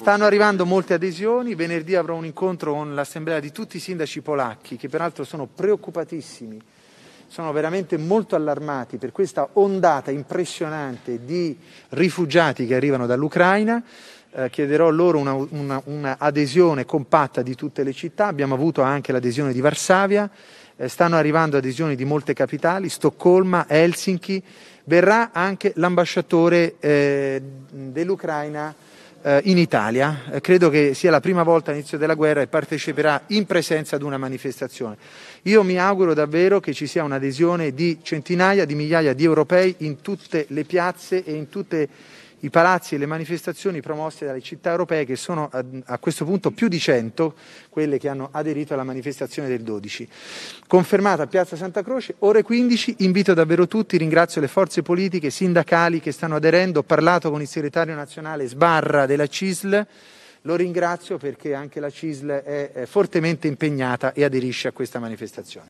Stanno arrivando molte adesioni, venerdì avrò un incontro con l'assemblea di tutti i sindaci polacchi che peraltro sono preoccupatissimi, sono veramente molto allarmati per questa ondata impressionante di rifugiati che arrivano dall'Ucraina. Eh, chiederò loro un'adesione una, una compatta di tutte le città, abbiamo avuto anche l'adesione di Varsavia, eh, stanno arrivando adesioni di molte capitali, Stoccolma, Helsinki, verrà anche l'ambasciatore eh, dell'Ucraina eh, in Italia. Eh, credo che sia la prima volta all'inizio della guerra e parteciperà in presenza ad una manifestazione. Io mi auguro davvero che ci sia un'adesione di centinaia di migliaia di europei in tutte le piazze e in tutte le i palazzi e le manifestazioni promosse dalle città europee che sono a, a questo punto più di 100 quelle che hanno aderito alla manifestazione del 12. Confermata a Piazza Santa Croce, ore 15, invito davvero tutti, ringrazio le forze politiche, sindacali che stanno aderendo, ho parlato con il segretario nazionale Sbarra della CISL, lo ringrazio perché anche la CISL è fortemente impegnata e aderisce a questa manifestazione.